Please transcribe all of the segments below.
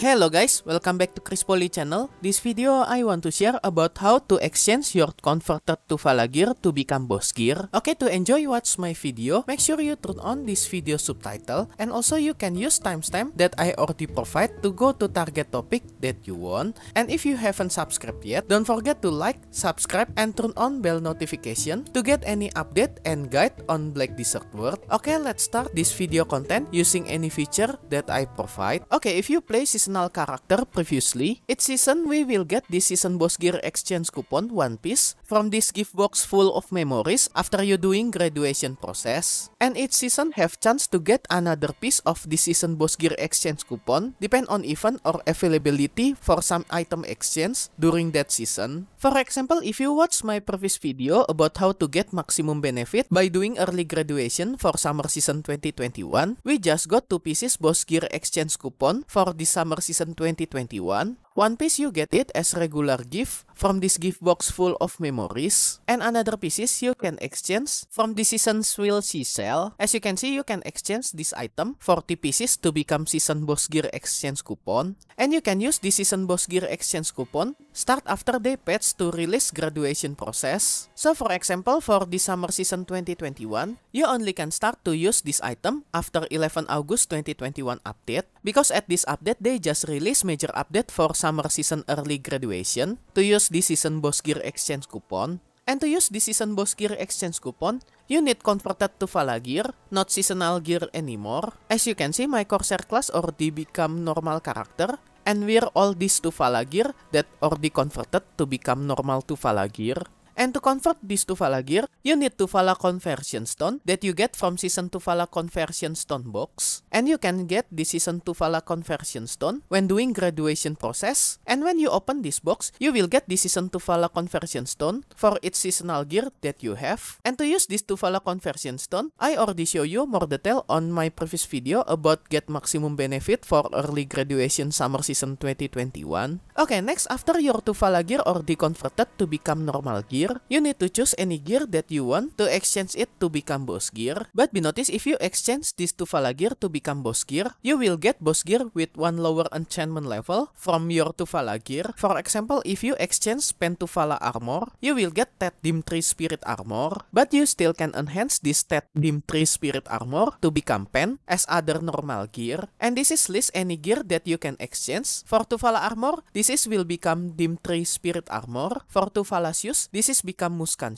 Hello guys, welcome back to Chris Poly channel. This video I want to share about how to exchange your converted to gear to become boss gear. Okay, to enjoy watch my video, make sure you turn on this video subtitle and also you can use timestamp that I already provide to go to target topic that you want. And if you haven't subscribed yet, don't forget to like, subscribe and turn on bell notification to get any update and guide on Black Desert World. Okay, let's start this video content using any feature that I provide. Okay, if you play season seasonal character previously, each season we will get this season boss gear exchange coupon One Piece from this gift box full of memories after you doing graduation process. And each season have chance to get another piece of this season boss gear exchange coupon depend on event or availability for some item exchange during that season. For example, if you watch my previous video about how to get maximum benefit by doing early graduation for summer season 2021, we just got two pieces boss gear exchange coupon for the summer season 2021 One piece you get it as regular gift from this gift box full of memories, and another pieces you can exchange from the season wheel seashell. As you can see, you can exchange this item, 40 pieces to become season boss gear exchange coupon, and you can use the season boss gear exchange coupon start after they patch to release graduation process. So for example, for the summer season 2021, you only can start to use this item after 11 August 2021 update, because at this update they just release major update for summer season early graduation, to use the season Boss Gear exchange coupon, and to use the season Boss Gear exchange coupon, you need converted to Vala gear, not seasonal gear anymore. As you can see, my Corsair class already become normal character, and wear all this to Vala gear that already converted to become normal to Vala gear. And to convert this to gear, you need Tuvala Conversion Stone that you get from Season Tuvala Conversion Stone box. And you can get the Season Tuvala Conversion Stone when doing graduation process. And when you open this box, you will get the Season Tuvala Conversion Stone for its seasonal gear that you have. And to use this Tuvala Conversion Stone, I already show you more detail on my previous video about get maximum benefit for early graduation summer season 2021. Okay, next after your Tuvala gear already converted to become normal gear, gear, you need to choose any gear that you want to exchange it to become boss gear. But be notice if you exchange this Tufala gear to become boss gear, you will get boss gear with one lower enchantment level from your Tufala gear. For example, if you exchange Tufala armor, you will get Ted Dim 3 Spirit armor, but you still can enhance this Ted Dim 3 Spirit armor to become Pen as other normal gear. And this is list any gear that you can exchange. For Tufala armor, this is will become Dim 3 Spirit armor. For Tuvalasius, this is shoes become Muskan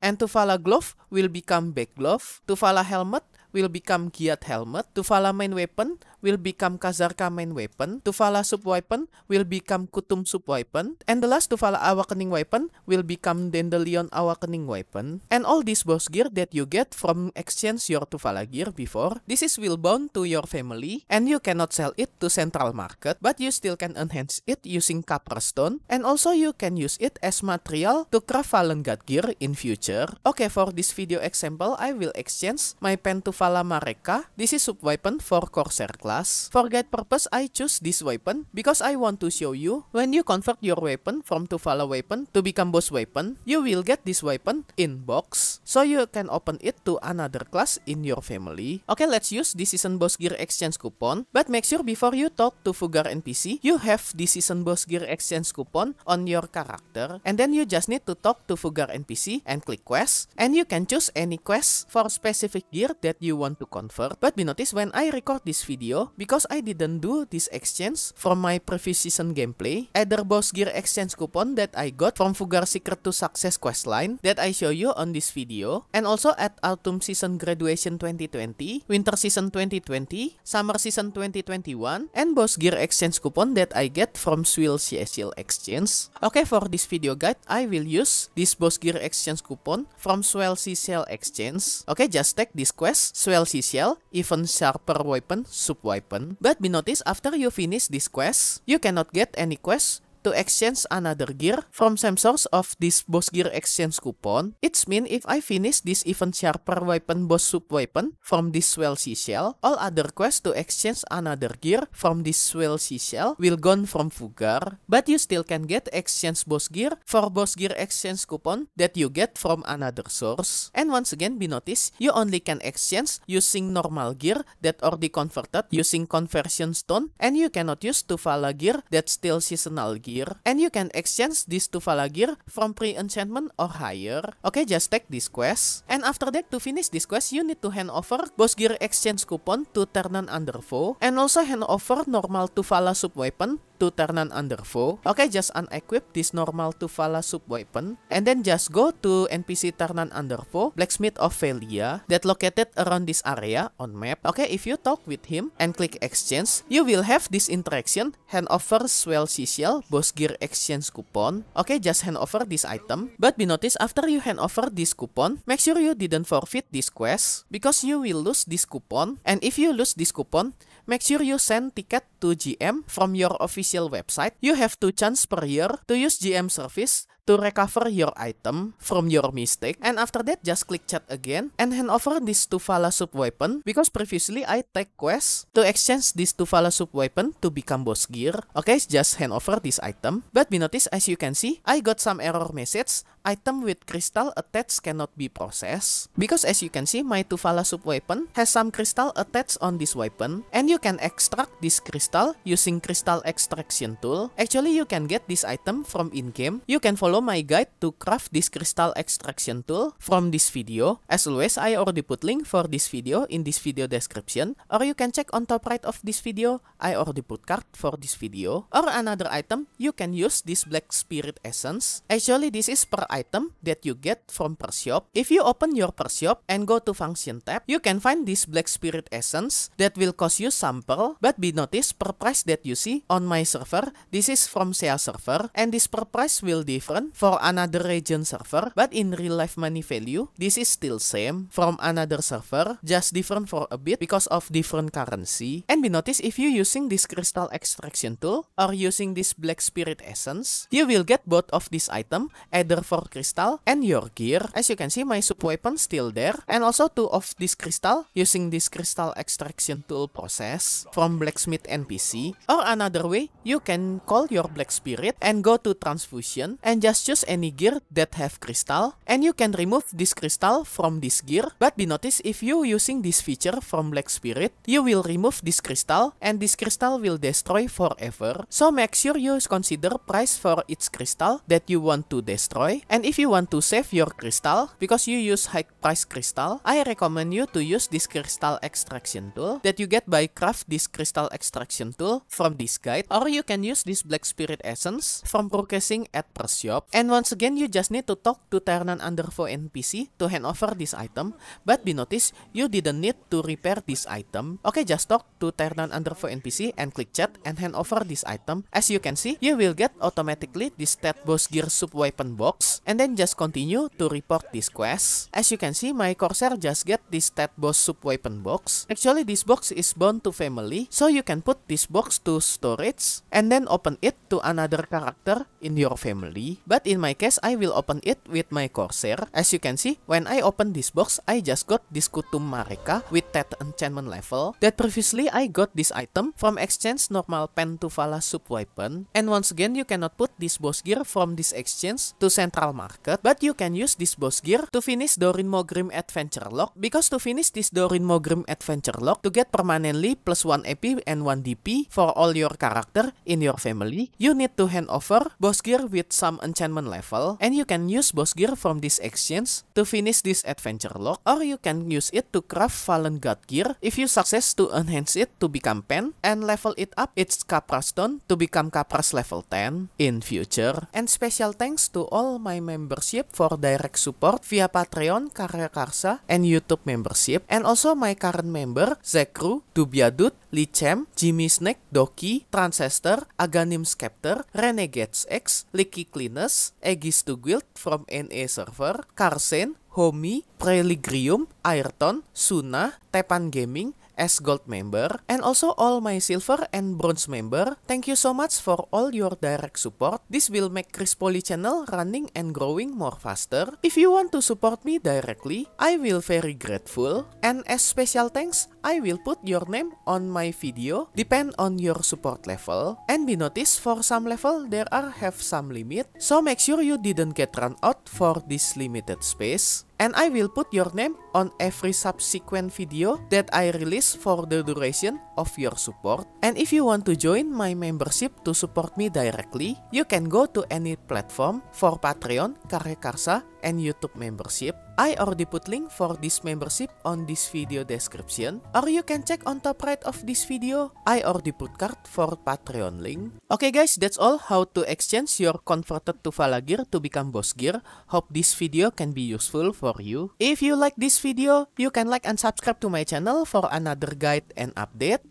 and Tufala glove will become back glove, Tufala helmet will become Giat helmet, Tufala main weapon will become Kazarka main weapon, Tufala sub weapon will become Kutum sub weapon, and the last Tufala awakening weapon will become Dandelion awakening weapon. And all these boss gear that you get from exchange your Tufala gear before, this is will bound to your family and you cannot sell it to central market, but you still can enhance it using copper stone and also you can use it as material to craft Valengard gear in future. Okay, for this video example, I will exchange my pen Tufala Mareka. This is sub weapon for Corsair class class. For that purpose, I choose this weapon because I want to show you when you convert your weapon from Tuvala weapon to become boss weapon, you will get this weapon in box. So you can open it to another class in your family. Okay, let's use this season boss gear exchange coupon. But make sure before you talk to Fugar NPC, you have this season boss gear exchange coupon on your character. And then you just need to talk to Fugar NPC and click quest. And you can choose any quest for specific gear that you want to convert. But be notice when I record this video, because I didn't do this exchange for my previous season gameplay. Either boss gear exchange coupon that I got from Fugar Secret to Success questline that I show you on this video and also at Autumn Season Graduation 2020, Winter Season 2020, Summer Season 2021, and boss gear exchange coupon that I get from Swill CSL Exchange. Okay, for this video guide, I will use this boss gear exchange coupon from Swell CSL Exchange. Okay, just take this quest, Swell CSL, even sharper weapon, support weapon, but be noticed after you finish this quest, you cannot get any quest to exchange another gear from same source of this boss gear exchange coupon. It's mean if I finish this even sharper weapon boss sub weapon from this swell seashell, all other quests to exchange another gear from this swell seashell will gone from Fugar, but you still can get exchange boss gear for boss gear exchange coupon that you get from another source. And once again be noticed, you only can exchange using normal gear that already converted using conversion stone and you cannot use Tufala gear that still seasonal gear and you can exchange this to gear from pre-enchantment or higher. Okay, just take this quest. And after that, to finish this quest, you need to hand over Boss Gear Exchange Coupon to Ternan Underfoe, and also hand over normal to sub weapon to Ternan under foe. Okay, just unequip this normal to Vala sub weapon. And then just go to NPC Ternan under foe, Blacksmith of Velia, that located around this area on map. Okay, if you talk with him and click exchange, you will have this interaction, hand over swell seashell, boss gear exchange coupon. Okay, just hand over this item. But be notice after you hand over this coupon, make sure you didn't forfeit this quest, because you will lose this coupon. And if you lose this coupon, make sure you send ticket to GM from your official official website, you have two chance per year to use GM service to recover your item from your mistake and after that just click chat again and hand over this Tuvala sub weapon because previously I take quest to exchange this Tuvala sub weapon to become boss gear. Okay, just hand over this item. But be notice, as you can see, I got some error message item with crystal attached cannot be processed because as you can see my Tuvala sub weapon has some crystal attached on this weapon and you can extract this crystal using crystal extraction tool. Actually you can get this item from in-game. You can follow follow my guide to craft this crystal extraction tool from this video. As always, I already put link for this video in this video description or you can check on top right of this video, I already put card for this video. Or another item, you can use this black spirit essence. Actually, this is per item that you get from per shop. If you open your per shop and go to function tab, you can find this black spirit essence that will cost you sample but be notice per price that you see on my server, this is from SEA server and this per price will differ for another region server, but in real life money value, this is still same from another server, just different for a bit because of different currency. And be notice if you using this crystal extraction tool or using this black spirit essence, you will get both of this item, either for crystal and your gear. As you can see, my sub weapon still there, and also two of this crystal using this crystal extraction tool process from blacksmith NPC. Or another way, you can call your black spirit and go to transfusion and just just choose any gear that have crystal, and you can remove this crystal from this gear, but be notice if you using this feature from Black Spirit, you will remove this crystal, and this crystal will destroy forever. So make sure you consider price for its crystal that you want to destroy, and if you want to save your crystal, because you use high price crystal, I recommend you to use this crystal extraction tool that you get by craft this crystal extraction tool from this guide, or you can use this Black Spirit Essence from processing at per shop shop. And once again, you just need to talk to Ternan Underfo NPC to hand over this item. But be noticed, you didn't need to repair this item. Okay, just talk to Ternan Underfo NPC and click chat and hand over this item. As you can see, you will get automatically this Ted Boss Gear Sub Weapon Box. And then just continue to report this quest. As you can see, my Corsair just get this Ted Boss Sub Weapon Box. Actually, this box is bound to family, so you can put this box to storage and then open it to another character in your family. But in my case, I will open it with my Corsair. As you can see, when I open this box, I just got this Kutum Marika with that enchantment level that previously I got this item from exchange normal Pentuvala subweapon. And once again, you cannot put this boss gear from this exchange to central market, but you can use this boss gear to finish Dorin Mogrim Adventure lock. because to finish this Dorin Mogrim Adventure lock to get permanently plus 1 AP and 1 DP for all your character in your family, you need to hand over boss gear with some enchantment enchantment level and you can use boss gear from this exchange to finish this adventure log or you can use it to craft fallen god gear if you success to enhance it to become pen and level it up its capra stone to become capras level 10 in future and special thanks to all my membership for direct support via Patreon Karya Karsa and YouTube membership and also my current member Zekru, Dubiadut, Lichem, Jimmy Snake, Doki, Transistor, Aganim Scepter, Renegades X, Licky cleaners Elias, Aegis to Guild from NA e Server, Karsen, Homi, Preligrium, Ayrton, Suna, Tepan Gaming, as gold member and also all my silver and bronze member. Thank you so much for all your direct support. This will make Chris Poly channel running and growing more faster. If you want to support me directly, I will very grateful. And as special thanks, I will put your name on my video, depend on your support level. And be noticed for some level there are have some limit, so make sure you didn't get run out for this limited space. and I will put your name on every subsequent video that I release for the duration of your support. And if you want to join my membership to support me directly, you can go to any platform for Patreon, Karya Karsa, and YouTube membership. I already put link for this membership on this video description or you can check on top right of this video. I already put card for Patreon link. Okay guys, that's all how to exchange your converted Tuvala gear to become boss gear. Hope this video can be useful for you. If you like this video, you can like and subscribe to my channel for another guide and update.